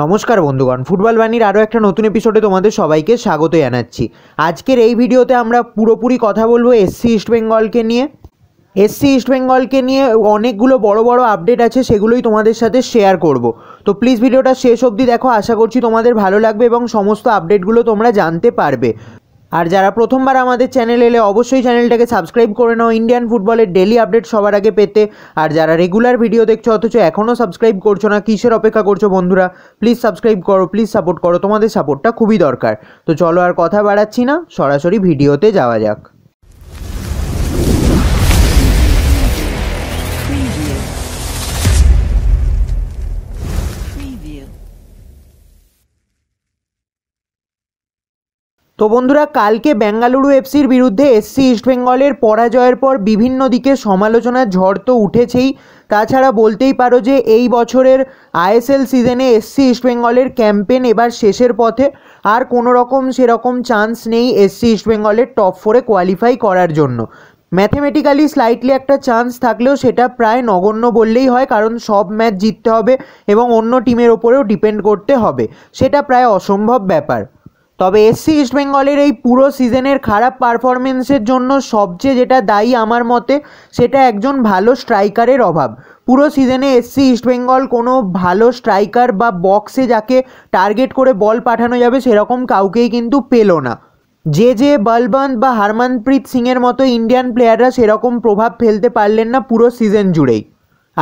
নমস্কার বন্ধুগণ ফুটবল বাণীর আরও একটা নতুন এপিসোডে তোমাদের সবাইকে স্বাগত জানাচ্ছি আজকের এই ভিডিওতে আমরা পুরোপুরি কথা বলবো এসসি ইস্টবেঙ্গলকে নিয়ে এসসি ইস্টবেঙ্গলকে নিয়ে অনেকগুলো বড় বড় আপডেট আছে সেগুলোই তোমাদের সাথে শেয়ার করব তো প্লিজ ভিডিওটা শেষ অবধি দেখো আশা করছি তোমাদের ভালো লাগবে এবং সমস্ত আপডেটগুলো তোমরা জানতে পারবে আর যারা প্রথমবার আমাদের চ্যানেল এলে অবশ্যই চ্যানেলটাকে সাবস্ক্রাইব করে নাও ইন্ডিয়ান ফুটবলের ডেলি আপডেট সবার আগে পেতে আর যারা রেগুলার ভিডিও দেখছো অথচ এখনও সাবস্ক্রাইব করছো না কিসের অপেক্ষা করছো বন্ধুরা প্লিজ সাবস্ক্রাইব করো প্লিজ সাপোর্ট করো তোমাদের সাপোর্টটা খুবই দরকার তো চলো আর কথা বাড়াচ্ছি না সরাসরি ভিডিওতে যাওয়া যাক তো বন্ধুরা কালকে বেঙ্গালুরু এফসির বিরুদ্ধে এসসি ইস্টবেঙ্গলের পরাজয়ের পর বিভিন্ন দিকে সমালোচনার ঝড় তো উঠেছেই তাছাড়া বলতেই পারো যে এই বছরের আইএসএল সিজনে এসসি ইস্টবেঙ্গলের ক্যাম্পেন এবার শেষের পথে আর কোনো রকম সেরকম চান্স নেই এসসি ইস্টবেঙ্গলের টপ ফোরে কোয়ালিফাই করার জন্য ম্যাথমেটিক্যালি স্লাইটলি একটা চান্স থাকলেও সেটা প্রায় নগণ্য বললেই হয় কারণ সব ম্যাচ জিততে হবে এবং অন্য টিমের ওপরেও ডিপেন্ড করতে হবে সেটা প্রায় অসম্ভব ব্যাপার তবে এসসি ইস্টবেঙ্গলের এই পুরো সিজনের খারাপ পারফরমেন্সের জন্য সবচেয়ে যেটা দায়ী আমার মতে সেটা একজন ভালো স্ট্রাইকারের অভাব পুরো সিজনে এসসি ইস্টবেঙ্গল কোনো ভালো স্ট্রাইকার বা বক্সে যাকে টার্গেট করে বল পাঠানো যাবে সেরকম কাউকেই কিন্তু পেল না যে যে বলবন্ত বা হারমানপ্রীত সিংয়ের মতো ইন্ডিয়ান প্লেয়াররা সেরকম প্রভাব ফেলতে পারলেন না পুরো সিজন জুড়েই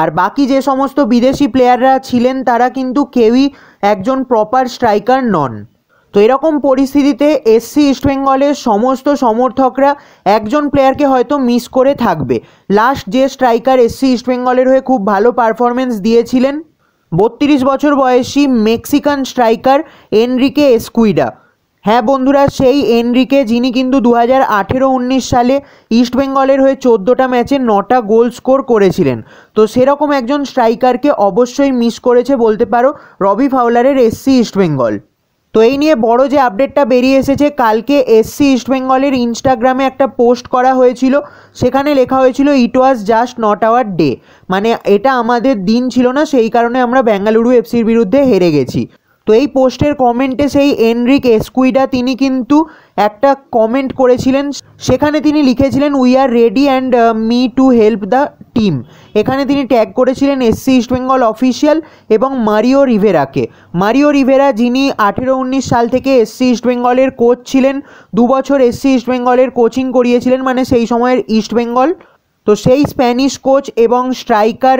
আর বাকি যে সমস্ত বিদেশি প্লেয়াররা ছিলেন তারা কিন্তু কেউই একজন প্রপার স্ট্রাইকার নন তো এরকম পরিস্থিতিতে এসসি ইস্টবেঙ্গলের সমস্ত সমর্থকরা একজন প্লেয়ারকে হয়তো মিস করে থাকবে লাস্ট যে স্ট্রাইকার এসসি ইস্টবেঙ্গলের হয়ে খুব ভালো পারফরমেন্স দিয়েছিলেন বত্রিশ বছর বয়সী মেক্সিকান স্ট্রাইকার এনরিকে এসকুইডা হ্যাঁ বন্ধুরা সেই এনরিকে যিনি কিন্তু দু হাজার আঠেরো উনিশ সালে ইস্টবেঙ্গলের হয়ে চোদ্দোটা ম্যাচে নটা গোল স্কোর করেছিলেন তো সেরকম একজন স্ট্রাইকারকে অবশ্যই মিস করেছে বলতে পারো রবি ফাউলারের এসসি ইস্টবেঙ্গল তো এই নিয়ে বড় যে আপডেটটা বেরিয়ে এসেছে কালকে এসসি ইস্টবেঙ্গলের ইনস্টাগ্রামে একটা পোস্ট করা হয়েছিল সেখানে লেখা হয়েছিল it was just not our day মানে এটা আমাদের দিন ছিল না সেই কারণে আমরা বেঙ্গালুরু এফসির বিরুদ্ধে হেরে গেছি তো এই পোস্টের কমেন্টে সেই এনরিক এসকুইডা তিনি কিন্তু একটা কমেন্ট করেছিলেন সেখানে তিনি লিখেছিলেন we are ready and me to help the team এখানে তিনি ট্যাগ করেছিলেন এসসি ইস্টবেঙ্গল অফিসিয়াল এবং মারিও রিভেরাকে মারিও রিভেরা যিনি আঠেরো উনিশ সাল থেকে এসসি ইস্টবেঙ্গলের কোচ ছিলেন দুবছর বছর এসসি ইস্টবেঙ্গলের কোচিং করিয়েছিলেন মানে সেই সময়ের ইস্টবেঙ্গল তো সেই স্প্যানিশ কোচ এবং স্ট্রাইকার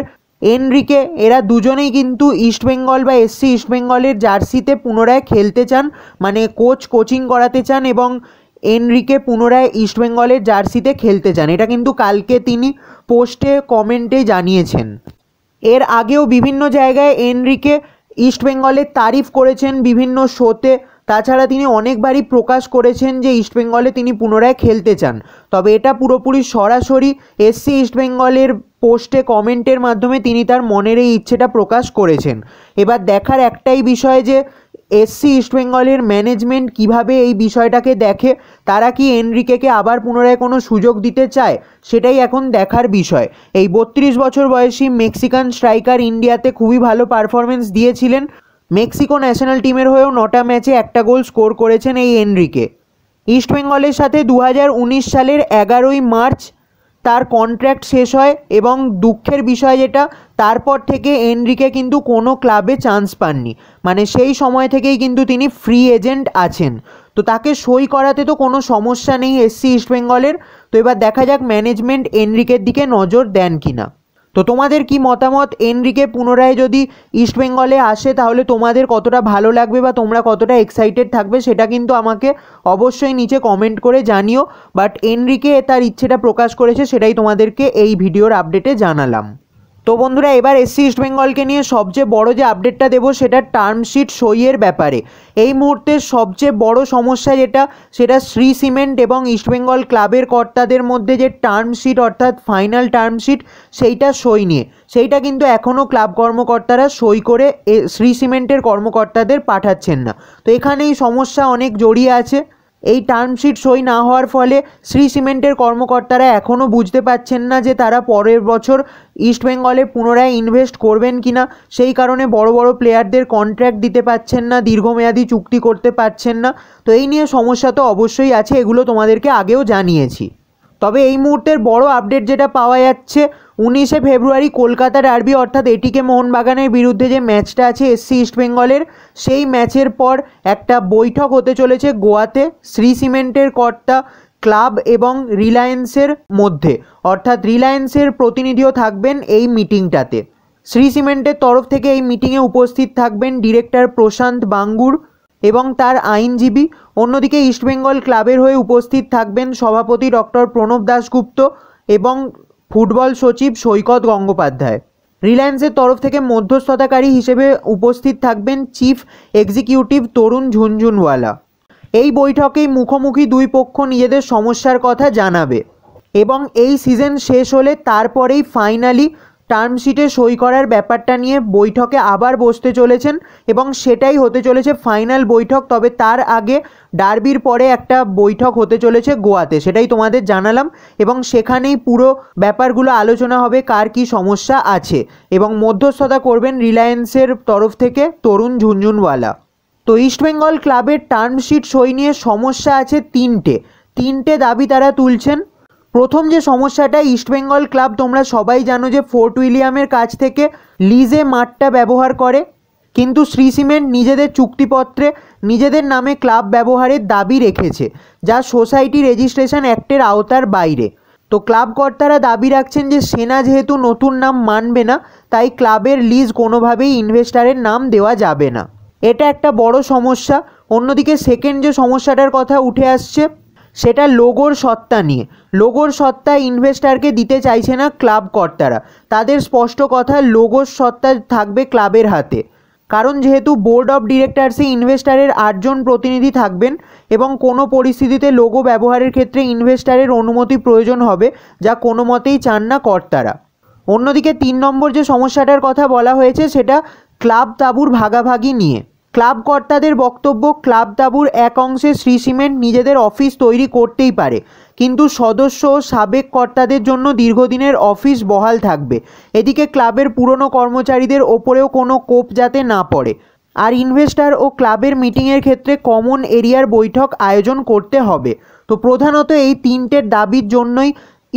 এনরিকে এরা দুজনেই কিন্তু ইস্টবেঙ্গল বা এসসি ইস্টবেঙ্গলের জার্সিতে পুনরায় খেলতে চান মানে কোচ কোচিং করাতে চান এবং এনরিকে পুনরায় ইস্টবেঙ্গলের জার্সিতে খেলতে চান এটা কিন্তু কালকে তিনি পোস্টে কমেন্টে জানিয়েছেন এর আগেও বিভিন্ন জায়গায় এনরিকে ইস্টবেঙ্গলের তারিফ করেছেন বিভিন্ন শোতে তাছাড়া তিনি অনেকবারই প্রকাশ করেছেন যে ইস্টবেঙ্গলে তিনি পুনরায় খেলতে চান তবে এটা পুরোপুরি সরাসরি এসসি ইস্টবেঙ্গলের পোস্টে কমেন্টের মাধ্যমে তিনি তার মনের এই ইচ্ছেটা প্রকাশ করেছেন এবার দেখার একটাই বিষয় যে এসসি ইস্টবেঙ্গলের ম্যানেজমেন্ট কিভাবে এই বিষয়টাকে দেখে তারা কি এনরিকেকে আবার পুনরায় কোনো সুযোগ দিতে চায় সেটাই এখন দেখার বিষয় এই বত্রিশ বছর বয়সী মেক্সিকান স্ট্রাইকার ইন্ডিয়াতে খুবই ভালো পারফরমেন্স দিয়েছিলেন মেক্সিকো ন্যাশনাল টিমের হয়েও নটা ম্যাচে একটা গোল স্কোর করেছেন এই এনরিকে ইস্টবেঙ্গলের সাথে দু সালের এগারোই মার্চ তার কন্ট্র্যাক্ট শেষ হয় এবং দুঃখের বিষয় যেটা তারপর থেকে এনরিকে কিন্তু কোনো ক্লাবে চান্স পাননি মানে সেই সময় থেকেই কিন্তু তিনি ফ্রি এজেন্ট আছেন তো তাকে সই করাতে তো কোনো সমস্যা নেই এসসি ইস্টবেঙ্গলের তো এবার দেখা যাক ম্যানেজমেন্ট এনরিকের দিকে নজর দেন কিনা তো তোমাদের কি মতামত এনরিকে পুনরায় যদি ইস্টবেঙ্গলে আসে তাহলে তোমাদের কতটা ভালো লাগবে বা তোমরা কতটা এক্সাইটেড থাকবে সেটা কিন্তু আমাকে অবশ্যই নিচে কমেন্ট করে জানিও বাট এনরিকে তার ইচ্ছেটা প্রকাশ করেছে সেটাই তোমাদেরকে এই ভিডিওর আপডেটে জানালাম তো বন্ধুরা এবার এসসি ইস্ট বেঙ্গলকে নিয়ে সবচেয়ে বড় যে আপডেটটা দেবো সেটা টার্মশিট সইয়ের ব্যাপারে এই মুহূর্তে সবচেয়ে বড় সমস্যা যেটা সেটা শ্রী সিমেন্ট এবং ইস্টবেঙ্গল ক্লাবের কর্তাদের মধ্যে যে টার্মশিট অর্থাৎ ফাইনাল টার্মশিট সেইটা সই নিয়ে সেইটা কিন্তু এখনও ক্লাব কর্মকর্তারা সই করে শ্রী সিমেন্টের কর্মকর্তাদের পাঠাচ্ছেন না তো এখানেই সমস্যা অনেক জড়িয়ে আছে এই টার্মশিট সই না হওয়ার ফলে শ্রী সিমেন্টের কর্মকর্তারা এখনও বুঝতে পাচ্ছেন না যে তারা পরের বছর ইস্ট বেঙ্গলে পুনরায় ইনভেস্ট করবেন কি না সেই কারণে বড় বড় প্লেয়ারদের কন্ট্র্যাক্ট দিতে পারছেন না দীর্ঘমেয়াদী চুক্তি করতে পারছেন না তো এই নিয়ে সমস্যা তো অবশ্যই আছে এগুলো তোমাদেরকে আগেও জানিয়েছি তবে এই মুহূর্তের বড় আপডেট যেটা পাওয়া যাচ্ছে উনিশে ফেব্রুয়ারি কলকাতার আরবি অর্থাৎ এটিকে মোহনবাগানের বিরুদ্ধে যে ম্যাচটা আছে এসসি ইস্টবেঙ্গলের সেই ম্যাচের পর একটা বৈঠক হতে চলেছে গোয়াতে শ্রী সিমেন্টের কর্তা ক্লাব এবং রিলায়েন্সের মধ্যে অর্থাৎ রিলায়েন্সের প্রতিনিধিও থাকবেন এই মিটিংটাতে শ্রী সিমেন্টের তরফ থেকে এই মিটিংয়ে উপস্থিত থাকবেন ডিরেক্টর প্রশান্ত বাঙ্গুর এবং তার আইনজীবী অন্যদিকে ইস্টবেঙ্গল ক্লাবের হয়ে উপস্থিত থাকবেন সভাপতি ডক্টর প্রণব দাশগুপ্ত এবং ফুটবল সচিব সৈকত গঙ্গোপাধ্যায় রিলায়েন্সের তরফ থেকে মধ্যস্থতাকারী হিসেবে উপস্থিত থাকবেন চিফ এক্সিকিউটিভ তরুণ ঝুনঝুনওয়ালা এই বৈঠকেই মুখোমুখি দুই পক্ষ নিজেদের সমস্যার কথা জানাবে এবং এই সিজন শেষ হলে তারপরেই ফাইনালি টার্ম শিটে সই করার ব্যাপারটা নিয়ে বৈঠকে আবার বসতে চলেছেন এবং সেটাই হতে চলেছে ফাইনাল বৈঠক তবে তার আগে ডার্বির পরে একটা বৈঠক হতে চলেছে গোয়াতে সেটাই তোমাদের জানালাম এবং সেখানেই পুরো ব্যাপারগুলো আলোচনা হবে কার কি সমস্যা আছে এবং মধ্যস্থতা করবেন রিলায়েন্সের তরফ থেকে তরুণ ঝুনঝুনওয়ালা তো ইস্টবেঙ্গল ক্লাবের টার্ম শিট সই নিয়ে সমস্যা আছে তিনটে তিনটে দাবি তারা তুলছেন প্রথম যে সমস্যাটা ইস্টবেঙ্গল ক্লাব তোমরা সবাই জানো যে ফোর্ট উইলিয়ামের কাছ থেকে লিজে মাঠটা ব্যবহার করে কিন্তু শ্রী সিমেন্ট নিজেদের চুক্তিপত্রে নিজেদের নামে ক্লাব ব্যবহারের দাবি রেখেছে যা সোসাইটি রেজিস্ট্রেশন অ্যাক্টের আওতার বাইরে তো ক্লাব কর্তারা দাবি রাখছেন যে সেনা যেহেতু নতুন নাম মানবে না তাই ক্লাবের লিজ কোনোভাবেই ইনভেস্টারের নাম দেওয়া যাবে না এটা একটা বড় সমস্যা অন্যদিকে সেকেন্ড যে সমস্যাটার কথা উঠে আসছে সেটা লোগোর সত্তা নিয়ে লোগোর সত্তা ইনভেস্টারকে দিতে চাইছে না ক্লাব কর্তারা তাদের স্পষ্ট কথা লোগোর সত্তা থাকবে ক্লাবের হাতে কারণ যেহেতু বোর্ড অফ ডিরেক্টার্সে ইনভেস্টারের আটজন প্রতিনিধি থাকবেন এবং কোনো পরিস্থিতিতে লোগো ব্যবহারের ক্ষেত্রে ইনভেস্টারের অনুমতি প্রয়োজন হবে যা কোনো মতেই চান না কর্তারা অন্যদিকে তিন নম্বর যে সমস্যাটার কথা বলা হয়েছে সেটা ক্লাব তাঁবুর ভাগাভাগি নিয়ে ক্লাব কর্তাদের বক্তব্য ক্লাব দাবুর এক অংশে শ্রী সিমেন্ট নিজেদের অফিস তৈরি করতেই পারে কিন্তু সদস্য ও সাবেক কর্তাদের জন্য দীর্ঘদিনের অফিস বহাল থাকবে এদিকে ক্লাবের পুরনো কর্মচারীদের ওপরেও কোনো কোপ যাতে না পড়ে আর ইনভেস্টার ও ক্লাবের মিটিংয়ের ক্ষেত্রে কমন এরিয়ার বৈঠক আয়োজন করতে হবে তো প্রধানত এই তিনটের দাবির জন্যই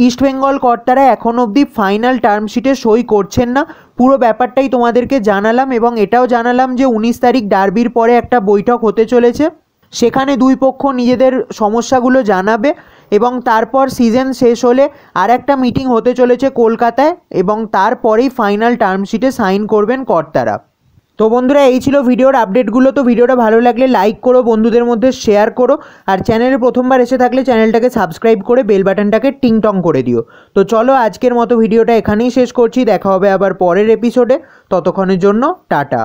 ইস্টবেঙ্গল কর্তারা এখন অবধি ফাইনাল টার্মশিটে সই করছেন না পুরো ব্যাপারটাই তোমাদেরকে জানালাম এবং এটাও জানালাম যে উনিশ তারিখ ডার্বির পরে একটা বৈঠক হতে চলেছে সেখানে দুই পক্ষ নিজেদের সমস্যাগুলো জানাবে এবং তারপর সিজন শেষ হলে আর একটা মিটিং হতে চলেছে কলকাতায় এবং তারপরেই ফাইনাল টার্মশিটে সাইন করবেন কর্তারা তো বন্ধুরা এই ছিল ভিডিওর আপডেটগুলো তো ভিডিওটা ভালো লাগলে লাইক করো বন্ধুদের মধ্যে শেয়ার করো আর চ্যানেলে প্রথমবার এসে থাকলে চ্যানেলটাকে সাবস্ক্রাইব করে বেল বাটনটাকে টিং টং করে দিও তো চলো আজকের মতো ভিডিওটা এখানেই শেষ করছি দেখা হবে আবার পরের এপিসোডে ততক্ষণের জন্য টাটা